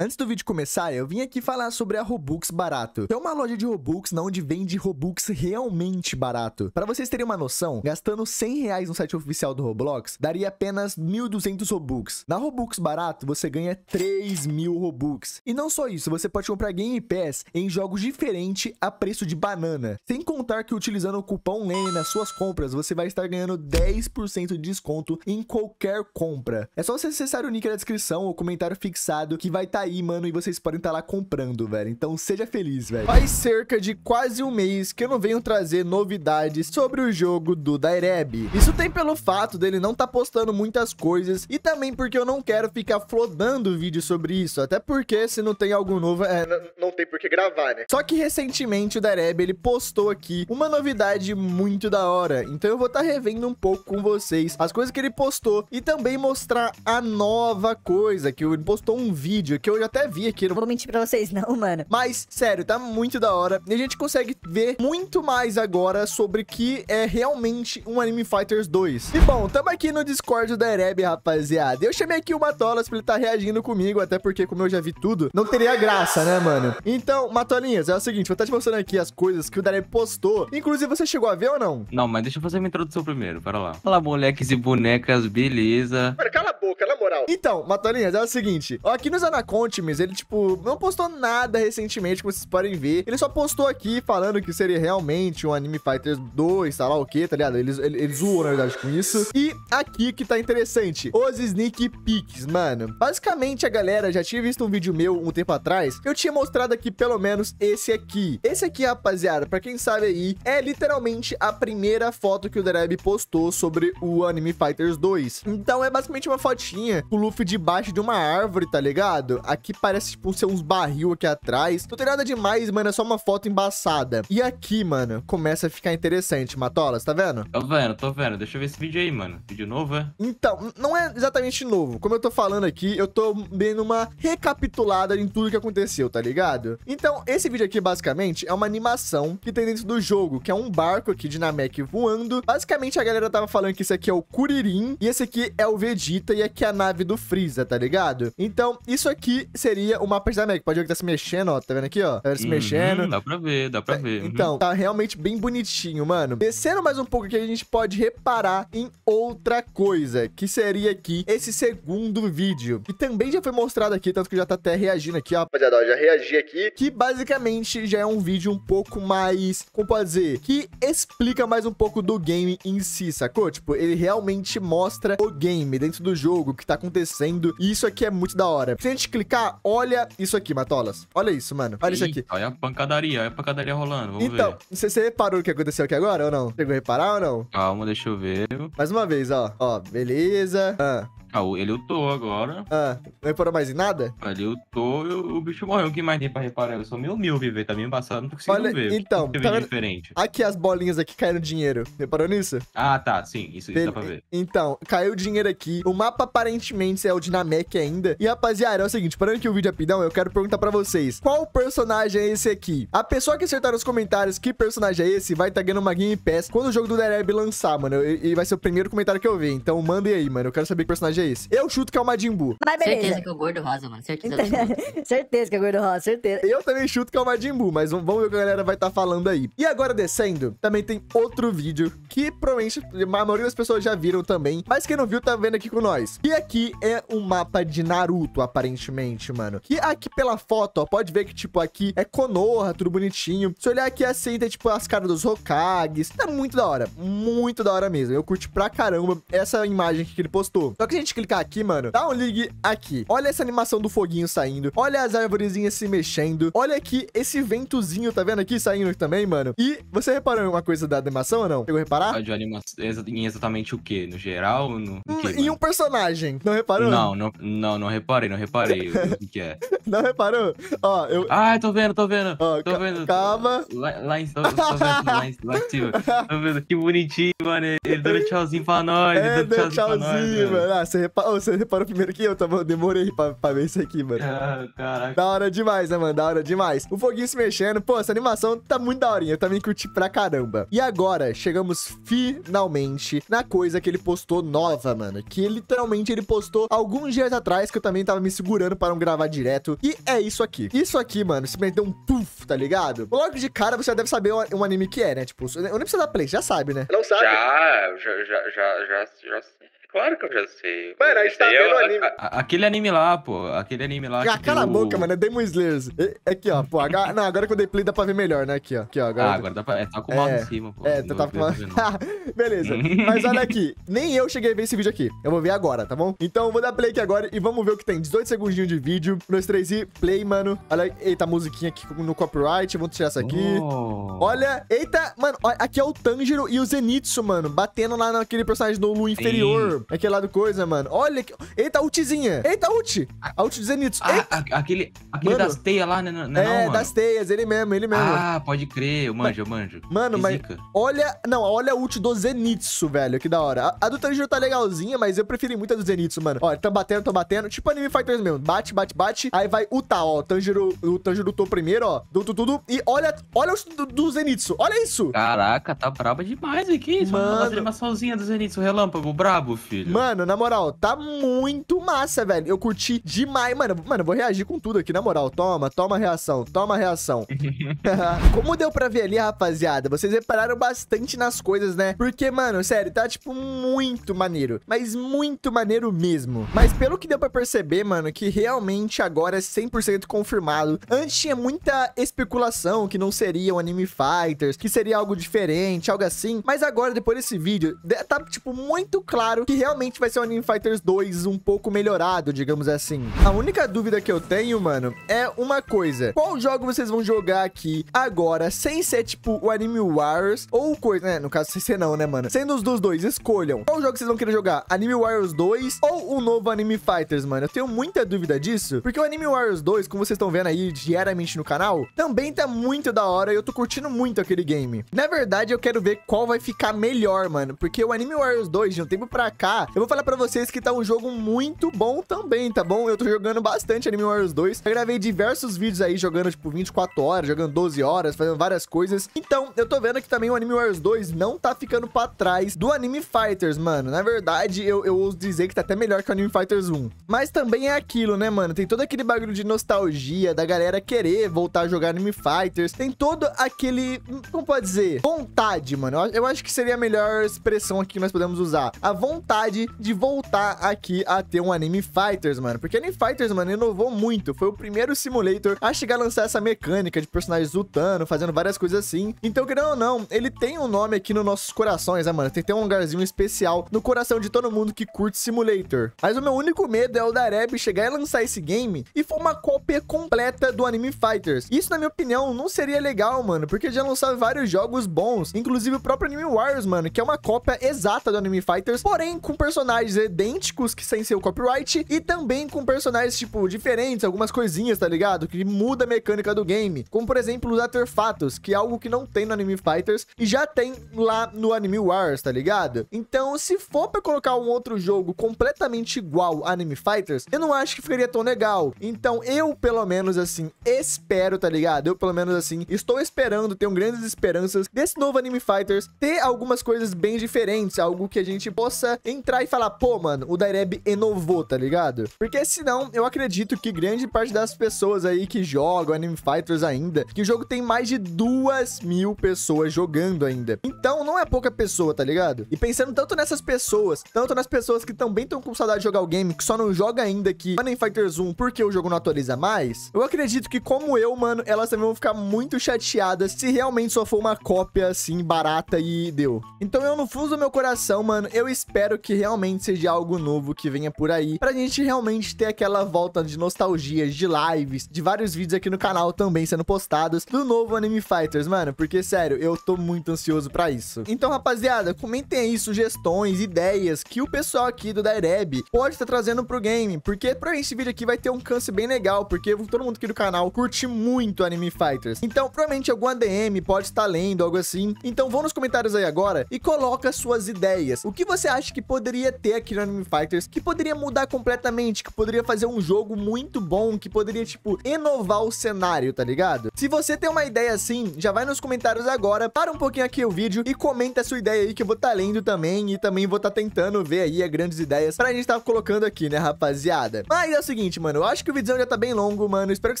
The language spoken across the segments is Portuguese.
Antes do vídeo começar, eu vim aqui falar sobre a Robux Barato, que é uma loja de Robux na onde vende Robux realmente barato. Para vocês terem uma noção, gastando 100 reais no site oficial do Roblox, daria apenas 1.200 Robux. Na Robux Barato, você ganha 3.000 Robux. E não só isso, você pode comprar Game Pass em jogos diferentes a preço de banana. Sem contar que utilizando o cupom LEN nas suas compras, você vai estar ganhando 10% de desconto em qualquer compra. É só você acessar o link na descrição ou comentário fixado que vai estar tá mano, e vocês podem estar tá lá comprando, velho. Então seja feliz, velho. Faz cerca de quase um mês que eu não venho trazer novidades sobre o jogo do Daireb. Isso tem pelo fato dele não tá postando muitas coisas e também porque eu não quero ficar flodando vídeo sobre isso, até porque se não tem algo novo, é, não tem por que gravar, né? Só que recentemente o Dareb, ele postou aqui uma novidade muito da hora, então eu vou estar tá revendo um pouco com vocês as coisas que ele postou e também mostrar a nova coisa, que ele postou um vídeo que eu eu até vi aqui. Não vou mentir pra vocês, não, mano. Mas, sério, tá muito da hora. E a gente consegue ver muito mais agora sobre o que é realmente um Anime Fighters 2. E bom, tamo aqui no Discord da Ereb, rapaziada. Eu chamei aqui o Matolas pra ele tá reagindo comigo, até porque, como eu já vi tudo, não teria graça, né, mano? Então, Matolinhas, é o seguinte, vou estar te mostrando aqui as coisas que o Dareb postou. Inclusive, você chegou a ver ou não? Não, mas deixa eu fazer minha introdução primeiro, para lá. Fala, moleques e bonecas, beleza? cala a boca, na moral. Então, Matolinhas, é o seguinte. Aqui nos Anaconda, Ultimates, ele, tipo, não postou nada recentemente, como vocês podem ver. Ele só postou aqui falando que seria realmente um Anime Fighters 2, tá lá o quê, tá ligado? Eles, eles, eles na verdade, com isso. E aqui que tá interessante, os sneak peeks, mano. Basicamente, a galera já tinha visto um vídeo meu um tempo atrás, eu tinha mostrado aqui pelo menos esse aqui. Esse aqui, rapaziada, pra quem sabe aí, é literalmente a primeira foto que o Dereb postou sobre o Anime Fighters 2. Então é basicamente uma fotinha com o Luffy debaixo de uma árvore, tá ligado? Aqui aqui parece, tipo, ser uns barril aqui atrás. Não tem nada demais, mano, é só uma foto embaçada. E aqui, mano, começa a ficar interessante, Matolas, tá vendo? Tô vendo, tô vendo. Deixa eu ver esse vídeo aí, mano. Vídeo novo, é? Então, não é exatamente novo. Como eu tô falando aqui, eu tô vendo uma recapitulada em tudo que aconteceu, tá ligado? Então, esse vídeo aqui, basicamente, é uma animação que tem dentro do jogo, que é um barco aqui de Namek voando. Basicamente, a galera tava falando que esse aqui é o Kuririn, e esse aqui é o Vegeta, e aqui é a nave do Freeza, tá ligado? Então, isso aqui seria o mapa da América. Pode ver que tá se mexendo, ó. Tá vendo aqui, ó? Tá se uhum, mexendo. Dá pra ver, dá pra é, ver. Então, uhum. tá realmente bem bonitinho, mano. Descendo mais um pouco aqui, a gente pode reparar em outra coisa, que seria aqui esse segundo vídeo, que também já foi mostrado aqui, tanto que já tá até reagindo aqui, ó. Rapaziada, ó, já reagi aqui, que basicamente já é um vídeo um pouco mais, como pode dizer, que explica mais um pouco do game em si, sacou? Tipo, ele realmente mostra o game dentro do jogo, o que tá acontecendo, e isso aqui é muito da hora. Se a gente clicar Olha isso aqui, Matolas. Olha isso, mano. Olha isso aqui. Olha a pancadaria, olha a pancadaria rolando. Vamos então, ver. Você, você reparou o que aconteceu aqui agora ou não? Chegou a reparar ou não? Calma, deixa eu ver. Mais uma vez, ó. Ó, beleza. Ah, ah, ele lutou agora. Ah, não reparou mais em nada? Ele lutou e o bicho morreu. O que mais tem pra reparar? Eu sou meio mil velho. Tá meio embaçado, não tô conseguindo Olha, ver. Então, tá vendo? diferente. Aqui as bolinhas aqui caíram dinheiro. Reparou nisso? Ah, tá. Sim, isso, Bele... isso dá pra ver. Então, caiu dinheiro aqui. O mapa aparentemente é o Dinamek ainda. E, rapaziada, é o seguinte. Parando aqui o vídeo rapidão, eu quero perguntar pra vocês. Qual personagem é esse aqui? A pessoa que acertar nos comentários que personagem é esse vai estar tá ganhando uma Game Pass quando o jogo do Dereb lançar, mano. E vai ser o primeiro comentário que eu ver. Então, mandem aí, mano. Eu quero saber que personagem personagem é esse. Eu chuto que é o Majin Buu. Mas beleza. Certeza que é o gordo rosa, mano. Certeza. certeza que é o gordo rosa, certeza. Eu também chuto que é o Majin Buu, mas vamos ver o que a galera vai estar tá falando aí. E agora, descendo, também tem outro vídeo que provavelmente a maioria das pessoas já viram também, mas quem não viu tá vendo aqui com nós. E aqui é um mapa de Naruto, aparentemente, mano. Que aqui pela foto, ó, pode ver que, tipo, aqui é Konoha, tudo bonitinho. Se olhar aqui assim, tem, tipo, as caras dos Hokages. Tá muito da hora, muito da hora mesmo. Eu curti pra caramba essa imagem que ele postou. Só que a gente gente clicar aqui, mano, dá um ligue aqui. Olha essa animação do foguinho saindo. Olha as arvorezinhas se mexendo. Olha aqui esse ventozinho, tá vendo aqui saindo também, mano? E você reparou em alguma coisa da animação ou não? Pegou reparar? De animação, em exatamente o quê? No geral? No, no hum, que, em um personagem. Não reparou? Não, não, não, não reparei, não reparei o que, é. Não reparou? Ó, eu... Ah, tô vendo, tô vendo. Ó, tô vendo. Calma. Lá, lá em... cima. lá em... Lá em cima. Tô vendo. Que bonitinho, mano. Ele é, deu tchauzinho pra nós. É, deu tchauzinho, tchauzinho nós, mano. Ah, você você, repa... oh, você reparou primeiro que eu, tá, Demorei pra, pra ver isso aqui, mano. Ah, caraca. Da hora demais, né, mano? Da hora demais. O foguinho se mexendo. Pô, essa animação tá muito daorinha. Eu também curti pra caramba. E agora, chegamos finalmente na coisa que ele postou nova, mano. Que literalmente ele postou alguns dias atrás, que eu também tava me segurando para não gravar direto. E é isso aqui. Isso aqui, mano, simplesmente deu um puff, tá ligado? Logo de cara, você já deve saber um anime que é, né? Tipo, eu nem preciso dar play, já sabe, né? Não sabe? Já, já, já, já, já, já sei. Claro que eu já sei. Mano, a gente tá é vendo é, anime. A, aquele anime lá, pô. Aquele anime lá. Ah, cala deu... a boca, mano. É Demon Slayers. É, é, aqui, ó. Pô, agora, não, agora que eu dei play dá pra ver melhor, né? Aqui, ó. Aqui, ó agora... Ah, agora dá pra. É, tá com o mouse é, em cima, pô. É, tu tava tá com o mouse. Beleza. Mas olha aqui. Nem eu cheguei a ver esse vídeo aqui. Eu vou ver agora, tá bom? Então eu vou dar play aqui agora e vamos ver o que tem. 18 segundinhos de vídeo. 2, 3 e play, mano. Olha aí. Eita, a musiquinha aqui no copyright. Vamos tirar essa aqui. Oh. Olha. Eita, mano. aqui é o Tanjiro e o Zenitsu, mano. Batendo lá naquele personagem do Lu inferior. Sim. Aquele lado coisa, mano. Olha que... Eita, ultzinha. Eita, ult. A ult de Zenitsu. Ah, aquele aquele mano. das teias lá, né? Não, é, é, não, das teias. Ele mesmo, ele mesmo. Ah, pode crer. Eu manjo, eu manjo. Mano, mas olha... Não, olha a ult do Zenitsu, velho. Que da hora. A, a do Tanjiro tá legalzinha, mas eu preferi muito a do Zenitsu, mano. Ó, tá batendo, tô batendo. Tipo anime Fighters mesmo. Bate, bate, bate. Aí vai Uta. ó. O Tanjiro, o Tanjiro lutou primeiro, ó. Duto tudo. E olha, olha o do, do Zenitsu. Olha isso. Caraca, tá braba demais aqui. Tá mano. Uma animaçãozinha do Zenitsu. Relâmpago brabo, filho filho. Mano, na moral, tá muito massa, velho. Eu curti demais. Mano, mano, vou reagir com tudo aqui, na moral. Toma, toma reação, toma reação. Como deu pra ver ali, rapaziada, vocês repararam bastante nas coisas, né? Porque, mano, sério, tá, tipo, muito maneiro. Mas muito maneiro mesmo. Mas pelo que deu pra perceber, mano, que realmente agora é 100% confirmado. Antes tinha muita especulação que não seria um anime fighters, que seria algo diferente, algo assim. Mas agora, depois desse vídeo, tá, tipo, muito claro que realmente vai ser um Anime Fighters 2 um pouco melhorado, digamos assim. A única dúvida que eu tenho, mano, é uma coisa. Qual jogo vocês vão jogar aqui agora, sem ser, tipo, o Anime Wars ou coisa... Né, no caso, sem ser não, né, mano? Sendo os dos dois, escolham. Qual jogo vocês vão querer jogar? Anime Wars 2 ou o novo Anime Fighters, mano? Eu tenho muita dúvida disso, porque o Anime Wars 2, como vocês estão vendo aí diariamente no canal, também tá muito da hora e eu tô curtindo muito aquele game. Na verdade, eu quero ver qual vai ficar melhor, mano, porque o Anime Wars 2, de um tempo pra cá, Tá? eu vou falar pra vocês que tá um jogo muito bom também, tá bom? Eu tô jogando bastante Anime Wars 2. Eu gravei diversos vídeos aí jogando, tipo, 24 horas, jogando 12 horas, fazendo várias coisas. Então, eu tô vendo que também o Anime Wars 2 não tá ficando pra trás do Anime Fighters, mano. Na verdade, eu, eu ouso dizer que tá até melhor que o Anime Fighters 1. Mas também é aquilo, né, mano? Tem todo aquele bagulho de nostalgia, da galera querer voltar a jogar Anime Fighters. Tem todo aquele, como pode dizer, vontade, mano. Eu acho que seria a melhor expressão aqui que nós podemos usar. A vontade vontade de voltar aqui a ter um Anime Fighters, mano. Porque Anime Fighters, mano, inovou muito. Foi o primeiro simulator a chegar a lançar essa mecânica de personagens lutando, fazendo várias coisas assim. Então, querendo ou não, ele tem um nome aqui nos nossos corações, né, mano? Tem que ter um lugarzinho especial no coração de todo mundo que curte simulator. Mas o meu único medo é o da Reb chegar e lançar esse game e for uma cópia completa do Anime Fighters. Isso, na minha opinião, não seria legal, mano, porque já lançaram vários jogos bons, inclusive o próprio Anime Warriors mano, que é uma cópia exata do Anime Fighters, porém com personagens idênticos, que sem ser o copyright, e também com personagens, tipo, diferentes, algumas coisinhas, tá ligado? Que muda a mecânica do game. Como, por exemplo, os artefatos, que é algo que não tem no Anime Fighters e já tem lá no Anime Wars, tá ligado? Então, se for pra colocar um outro jogo completamente igual a Anime Fighters, eu não acho que ficaria tão legal. Então, eu, pelo menos, assim, espero, tá ligado? Eu, pelo menos, assim, estou esperando, tenho grandes esperanças desse novo Anime Fighters ter algumas coisas bem diferentes, algo que a gente possa, em entrar e falar, pô, mano, o Daireb inovou, tá ligado? Porque senão, eu acredito que grande parte das pessoas aí que jogam Anime Fighters ainda, que o jogo tem mais de duas mil pessoas jogando ainda. Então, não não é pouca pessoa, tá ligado? E pensando tanto nessas pessoas, tanto nas pessoas que também estão com saudade de jogar o game, que só não joga ainda aqui Money Fighters 1 porque o jogo não atualiza mais, eu acredito que, como eu, mano, elas também vão ficar muito chateadas se realmente só for uma cópia, assim, barata e deu. Então eu, no fundo do meu coração, mano, eu espero que realmente seja algo novo que venha por aí, pra gente realmente ter aquela volta de nostalgia de lives, de vários vídeos aqui no canal também sendo postados do novo Anime Fighters, mano, porque, sério, eu tô muito ansioso pra isso. Então, rapaziada, comentem aí sugestões, ideias que o pessoal aqui do Daireb pode estar tá trazendo pro game, porque pra esse vídeo aqui vai ter um câncer bem legal, porque todo mundo aqui do canal curte muito Anime Fighters. Então, provavelmente algum ADM pode estar tá lendo, algo assim. Então, vão nos comentários aí agora e coloca suas ideias. O que você acha que poderia ter aqui no Anime Fighters que poderia mudar completamente, que poderia fazer um jogo muito bom, que poderia, tipo, inovar o cenário, tá ligado? Se você tem uma ideia assim, já vai nos comentários agora, para um pouquinho aqui o vídeo e comenta comenta a sua ideia aí que eu vou estar tá lendo também e também vou estar tá tentando ver aí as grandes ideias pra gente estar tá colocando aqui, né, rapaziada? Mas é o seguinte, mano, eu acho que o vídeo já tá bem longo, mano. Espero que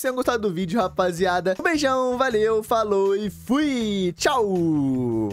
vocês tenham gostado do vídeo, rapaziada. Um beijão, valeu, falou e fui! Tchau!